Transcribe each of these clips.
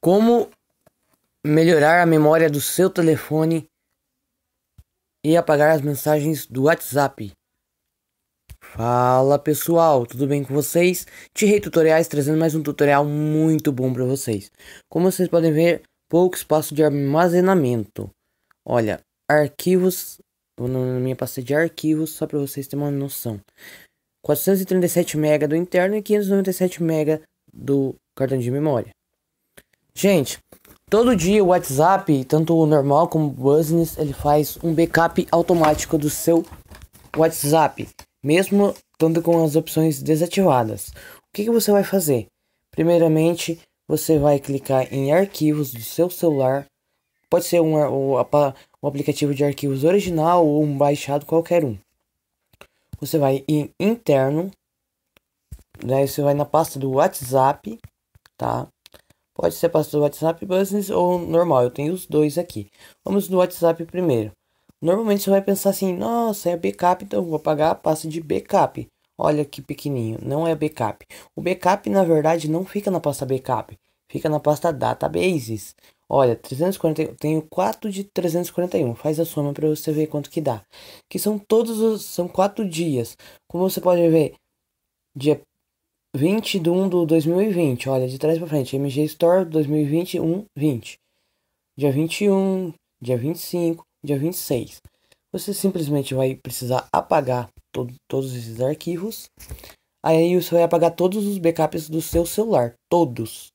Como melhorar a memória do seu telefone e apagar as mensagens do WhatsApp. Fala pessoal, tudo bem com vocês? Tirei Tutoriais trazendo mais um tutorial muito bom para vocês. Como vocês podem ver, pouco espaço de armazenamento. Olha, arquivos, vou na minha pasta de arquivos só para vocês terem uma noção. 437 MB do interno e 597 MB do cartão de memória. Gente, todo dia o WhatsApp, tanto o normal como o business, ele faz um backup automático do seu WhatsApp, mesmo tanto com as opções desativadas. O que, que você vai fazer? Primeiramente, você vai clicar em arquivos do seu celular. Pode ser um, um, um aplicativo de arquivos original ou um baixado qualquer um. Você vai em interno, daí né, você vai na pasta do WhatsApp, tá? Pode ser passado do WhatsApp Business ou normal, eu tenho os dois aqui. Vamos no WhatsApp primeiro. Normalmente você vai pensar assim, nossa, é backup, então vou pagar a pasta de backup. Olha que pequenininho, não é backup. O backup, na verdade, não fica na pasta backup, fica na pasta databases. Olha, 340, tenho 4 de 341, faz a soma para você ver quanto que dá. Que são todos os, são 4 dias. Como você pode ver, dia 21 de do 2020, olha, de trás para frente, MG Store 2021, 20. Dia 21, dia 25, dia 26. Você simplesmente vai precisar apagar todo, todos esses arquivos. Aí você vai apagar todos os backups do seu celular, todos.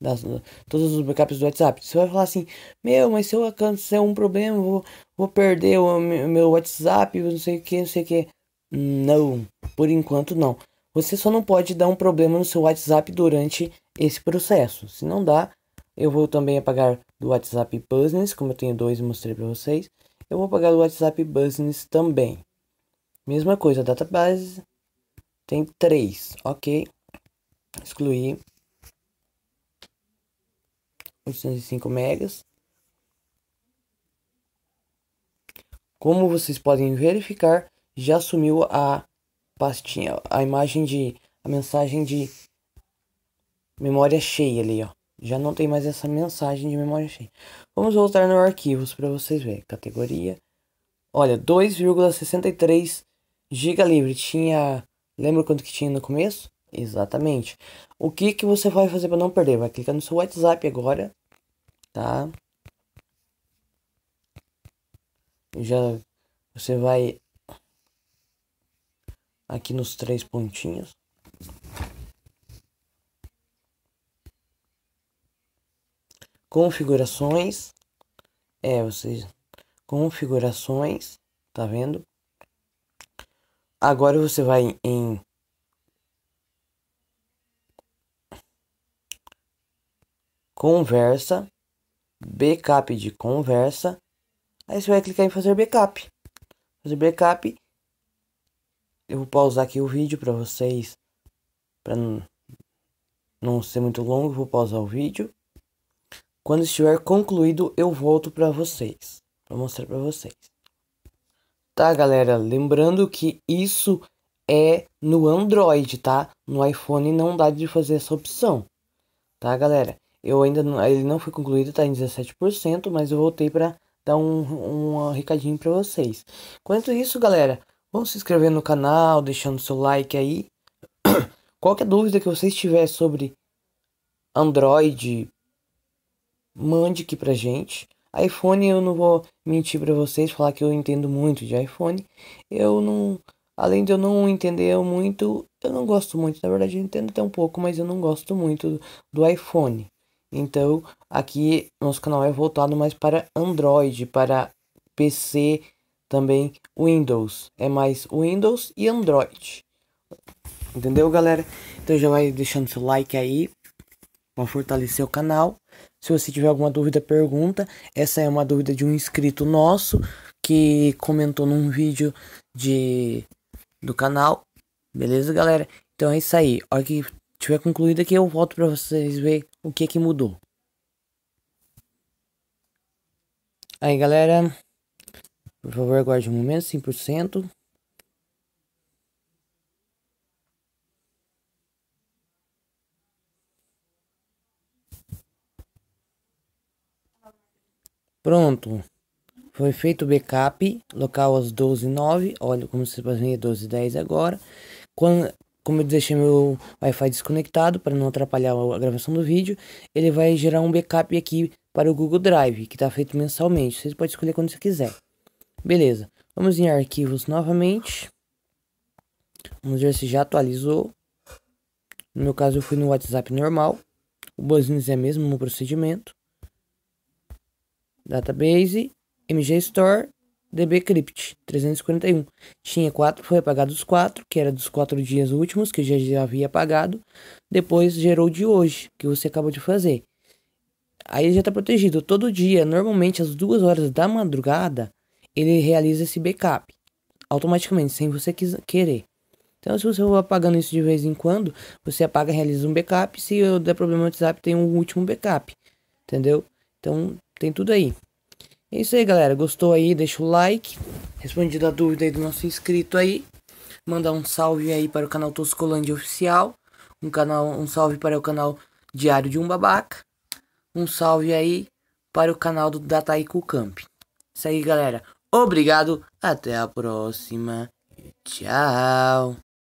Das, todos os backups do WhatsApp. Você vai falar assim: Meu, mas se eu acontecer um problema, vou, vou perder o meu WhatsApp, não sei o que, não sei o que. Não, por enquanto não. Você só não pode dar um problema no seu WhatsApp durante esse processo. Se não dá, eu vou também apagar do WhatsApp Business, como eu tenho dois e mostrei para vocês. Eu vou apagar do WhatsApp Business também. Mesma coisa, database tem três, ok. Excluir 805 megas. Como vocês podem verificar, já sumiu a pastinha, a imagem de a mensagem de memória cheia ali, ó. Já não tem mais essa mensagem de memória cheia. Vamos voltar no arquivos para vocês verem. Categoria. Olha, 2,63 GB livre. Tinha, lembra quanto que tinha no começo? Exatamente. O que que você vai fazer para não perder? Vai clicar no seu WhatsApp agora, tá? Já você vai aqui nos três pontinhos. Configurações. É, vocês configurações, tá vendo? Agora você vai em conversa, backup de conversa. Aí você vai clicar em fazer backup. Fazer backup eu vou pausar aqui o vídeo para vocês, para não ser muito longo, vou pausar o vídeo. Quando estiver concluído, eu volto para vocês, para mostrar para vocês. Tá, galera, lembrando que isso é no Android, tá? No iPhone não dá de fazer essa opção. Tá, galera? Eu ainda não, ele não foi concluído, tá em 17%, mas eu voltei para dar um, um recadinho para vocês. Enquanto isso, galera, vão se inscrever no canal, deixando seu like aí. Qualquer dúvida que vocês tiverem sobre Android, mande aqui pra gente. iPhone eu não vou mentir pra vocês, falar que eu entendo muito de iPhone. Eu não. Além de eu não entender muito, eu não gosto muito. Na verdade, eu entendo até um pouco, mas eu não gosto muito do, do iPhone. Então, aqui nosso canal é voltado mais para Android, para PC também Windows. É mais Windows e Android. Entendeu, galera? Então já vai deixando seu like aí para fortalecer o canal. Se você tiver alguma dúvida, pergunta. Essa é uma dúvida de um inscrito nosso que comentou num vídeo de do canal. Beleza, galera? Então é isso aí. A hora que tiver concluído aqui, eu volto para vocês ver o que é que mudou. Aí, galera, por favor, aguarde um momento, 100%. Pronto. Foi feito o backup, local às 12h09. Olha como se fazia 12h10 agora. Quando, como eu deixei meu Wi-Fi desconectado para não atrapalhar a gravação do vídeo, ele vai gerar um backup aqui para o Google Drive, que está feito mensalmente. Você pode escolher quando você quiser. Beleza. Vamos em arquivos novamente. Vamos ver se já atualizou. No meu caso, eu fui no WhatsApp normal. O Business é mesmo no procedimento. Database, MG Store, DB Crypt 341. Tinha 4, foi apagado os 4, que era dos 4 dias últimos, que já, já havia apagado. Depois gerou de hoje, que você acabou de fazer. Aí já está protegido. Todo dia, normalmente às 2 horas da madrugada, ele realiza esse backup automaticamente, sem você querer. Então, se você for apagando isso de vez em quando, você apaga, realiza um backup. Se eu der problema no WhatsApp, tem um último backup. Entendeu? Então, tem tudo aí. É isso aí, galera. Gostou aí? Deixa o like. Respondido a dúvida aí do nosso inscrito aí. Mandar um salve aí para o canal Toscolândia Oficial. Um, canal, um salve para o canal Diário de um Babaca. Um salve aí para o canal do Dataiku Camp. Isso aí, galera. Obrigado, até a próxima. Tchau.